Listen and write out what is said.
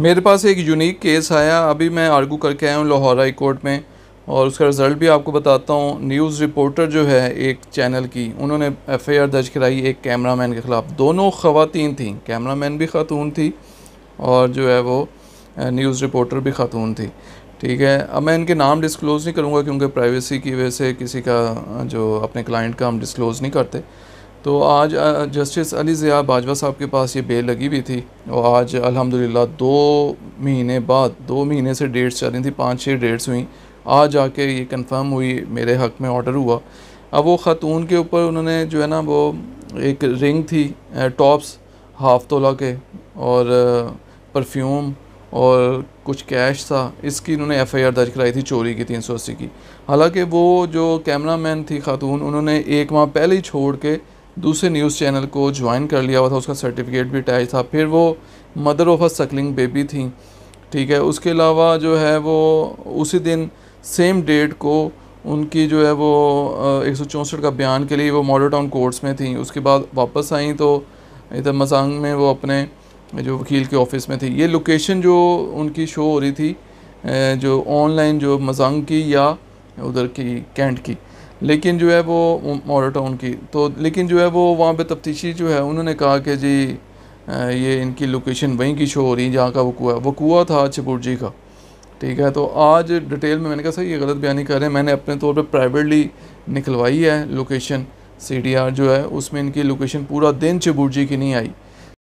मेरे पास एक unique case आया अभी मैं आर्गू करके आया हूँ लाहौर हाई कोर्ट में और उसका रिज़ल्ट भी आपको बताता हूँ न्यूज़ रिपोर्टर जो है एक चैनल की उन्होंने एफ़ आई आर दर्ज कराई एक कैमरा मैन के ख़िलाफ़ दोनों ख़वातीन थी कैमरा मैन भी ख़ातून थी और जो है वो न्यूज़ रिपोर्टर भी ख़ातून थी ठीक है अब मैं इनके नाम डिस्क्लोज़ नहीं करूँगा क्योंकि प्राइवेसी की वजह से किसी का जो अपने क्लाइंट का हम डिस्क्लोज़ नहीं करते तो आज जस्टिस अली ज़िया बाजवा साहब के पास ये बेल लगी हुई थी और आज अल्हम्दुलिल्लाह दो महीने बाद दो महीने से डेट्स चल रही थी पाँच छः डेट्स हुई आज आके ये कंफर्म हुई मेरे हक़ में ऑर्डर हुआ अब वो ख़तून के ऊपर उन्होंने जो है ना वो एक रिंग थी टॉप्स हाफ तोला के और परफ्यूम और कुछ कैश था इसकी इन्होंने एफआईआर दर्ज कराई थी चोरी की तीन सौ अस्सी की हालांकि वो जो कैमरा मैन थी खातून उन्होंने एक माह पहले ही छोड़ के दूसरे न्यूज़ चैनल को ज्वाइन कर लिया हुआ था उसका सर्टिफिकेट भी अटैच था फिर वो mother of a suckling baby थी ठीक है उसके अलावा जो है वो उसी दिन सेम डेट को उनकी जो है वो एक सौ का बयान के लिए वो मॉडल टाउन कोर्ट्स में थी उसके बाद वापस आई तो इधर मजांग में वो अपने जो वकील के ऑफिस में थी ये लोकेशन जो उनकी शो हो रही थी जो ऑनलाइन जो मजांग की या उधर की कैंट की लेकिन जो है वो मॉडल टाउन की तो लेकिन जो है वो वहाँ पे तफ्तीशी जो है उन्होंने कहा कि जी ये इनकी लोकेशन वहीं की शो हो रही है जहाँ का वकूआ है वकूआ था छपुर जी का ठीक है तो आज डिटेल में मैंने कहा सर ये गलत बयानी कर रहे हैं मैंने अपने तौर पर प्राइवेटली निकलवाई है लोकेशन सी जो है उसमें इनकी लोकेशन पूरा दिन चिबूट जी की नहीं आई